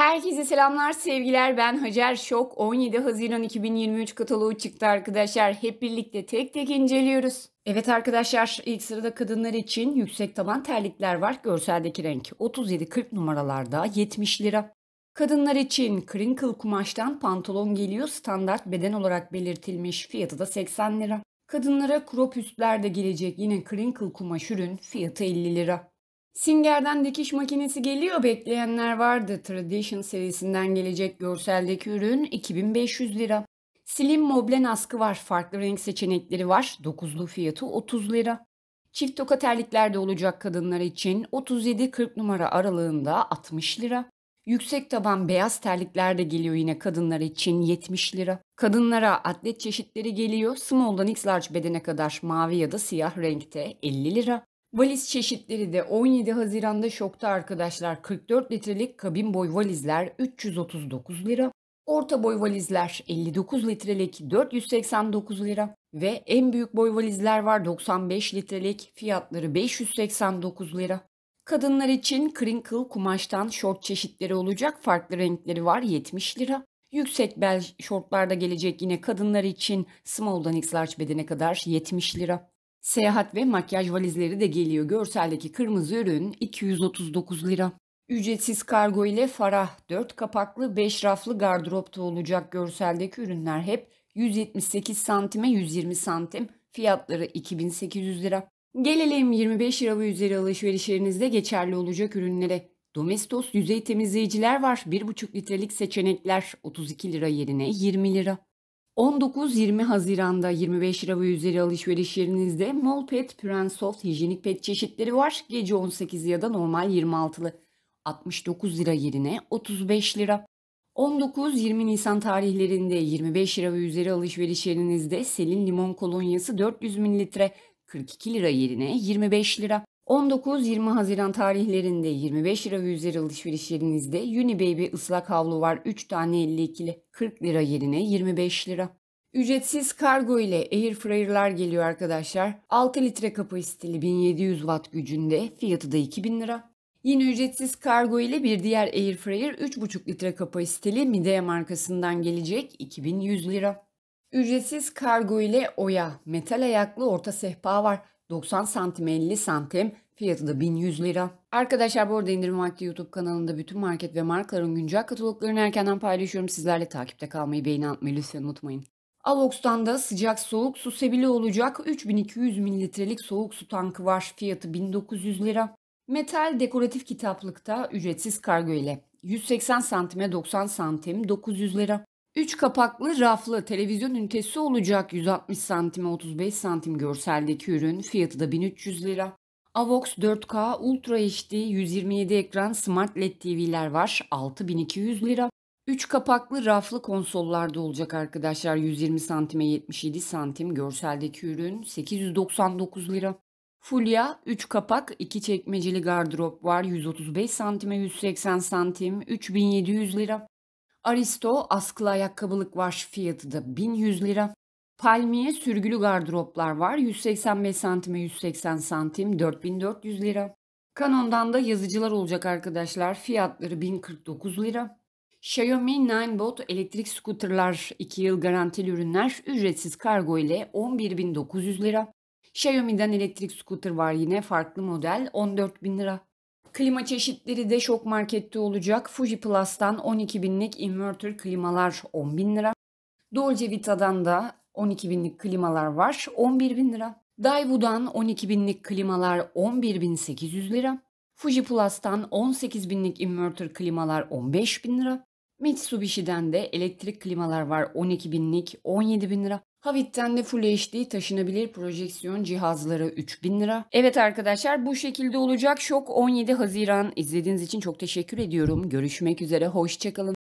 Herkese selamlar, sevgiler. Ben Hacer Şok. 17 Haziran 2023 kataloğu çıktı arkadaşlar. Hep birlikte tek tek inceliyoruz. Evet arkadaşlar ilk sırada kadınlar için yüksek taban terlikler var. Görseldeki renk 37-40 numaralarda 70 lira. Kadınlar için crinkle kumaştan pantolon geliyor. Standart beden olarak belirtilmiş. Fiyatı da 80 lira. Kadınlara crop üstler de gelecek. Yine crinkle kumaş ürün fiyatı 50 lira. Singer'den dikiş makinesi geliyor bekleyenler vardı. Tradition serisinden gelecek görseldeki ürün 2500 lira. Slim Moblen askı var. Farklı renk seçenekleri var. Dokuzlu fiyatı 30 lira. Çift toka terliklerde olacak kadınlar için 37-40 numara aralığında 60 lira. Yüksek taban beyaz terlikler de geliyor yine kadınlar için 70 lira. Kadınlara atlet çeşitleri geliyor. Small'dan X large bedene kadar mavi ya da siyah renkte 50 lira. Valiz çeşitleri de 17 Haziran'da şokta arkadaşlar. 44 litrelik kabin boy valizler 339 lira. Orta boy valizler 59 litrelik 489 lira ve en büyük boy valizler var 95 litrelik fiyatları 589 lira. Kadınlar için crinkle kumaştan şort çeşitleri olacak farklı renkleri var 70 lira. Yüksek bel şortlarda gelecek yine kadınlar için small'dan x large bedene kadar 70 lira. Seyahat ve makyaj valizleri de geliyor. Görseldeki kırmızı ürün 239 lira. Ücretsiz kargo ile Farah 4 kapaklı 5 raflı gardıropta olacak görseldeki ürünler hep 178 santime 120 santim fiyatları 2800 lira. Gelelim 25 lira ve üzeri alışverişlerinizde geçerli olacak ürünlere. Domestos yüzey temizleyiciler var. 1,5 litrelik seçenekler 32 lira yerine 20 lira. 19-20 Haziran'da 25 lira ve üzeri alışveriş yerinizde Mol Pet Püren Soft hijyenik pet çeşitleri var. Gece 18 ya da normal 26'lı. 69 lira yerine 35 lira. 19-20 Nisan tarihlerinde 25 lira ve üzeri alışveriş yerinizde Selin limon kolonyası 400 mililitre 42 lira yerine 25 lira. 19-20 Haziran tarihlerinde 25 lira ve üzeri alışverişlerinizde Unibaby ıslak havlu var 3 tane 52'li 40 lira yerine 25 lira. Ücretsiz kargo ile Air airfryer'lar geliyor arkadaşlar. 6 litre kapasiteli 1700 watt gücünde fiyatı da 2000 lira. Yine ücretsiz kargo ile bir diğer Air Fryer, 3,5 litre kapasiteli Midea markasından gelecek 2100 lira. Ücretsiz kargo ile oya, metal ayaklı orta sehpa var. 90 santim 50 santim fiyatı da 1100 lira. Arkadaşlar bu arada indirim vakti YouTube kanalında bütün market ve markaların güncel kataloglarını erkenden paylaşıyorum. Sizlerle takipte kalmayı beğeni atmayı lütfen unutmayın. Avox'tan da sıcak soğuk su sebili olacak 3200 mililitrelik soğuk su tankı var. Fiyatı 1900 lira. Metal dekoratif kitaplıkta ücretsiz kargo ile 180 santime 90 santim 900 lira. 3 kapaklı raflı televizyon ünitesi olacak 160 santim 35 santim görseldeki ürün fiyatı da 1300 lira. Avox 4K Ultra HD 127 ekran Smart LED TV'ler var 6200 lira. 3 kapaklı raflı konsollarda olacak arkadaşlar 120 santime 77 santim görseldeki ürün 899 lira. Fulya 3 kapak 2 çekmeceli gardırop var 135 santime 180 santim 3700 lira. Aristo askılı ayakkabılık var fiyatı da 1100 lira. Palmiye sürgülü gardıroplar var 185 santime 180 santim 4400 lira. Canon'dan da yazıcılar olacak arkadaşlar fiyatları 1049 lira. Xiaomi Ninebot elektrik skuterlar 2 yıl garantili ürünler ücretsiz kargo ile 11.900 lira. Xiaomi'den elektrik skuter var yine farklı model 14.000 lira. Klima çeşitleri de şok markette olacak. Fuji Plus'tan 12 binlik inverter klimalar 10 bin lira. Dolce Vita'dan da 12 binlik klimalar var 11 bin lira. Daewoo'dan 12 binlik klimalar 11 bin 800 lira. Fuji Plus'tan 18 binlik inverter klimalar 15 bin lira. Mitsubishi'den de elektrik klimalar var 12 binlik 17 bin lira. Havit'ten de Full HD taşınabilir projeksiyon cihazları 3000 lira. Evet arkadaşlar bu şekilde olacak. Şok 17 Haziran. İzlediğiniz için çok teşekkür ediyorum. Görüşmek üzere. Hoşçakalın.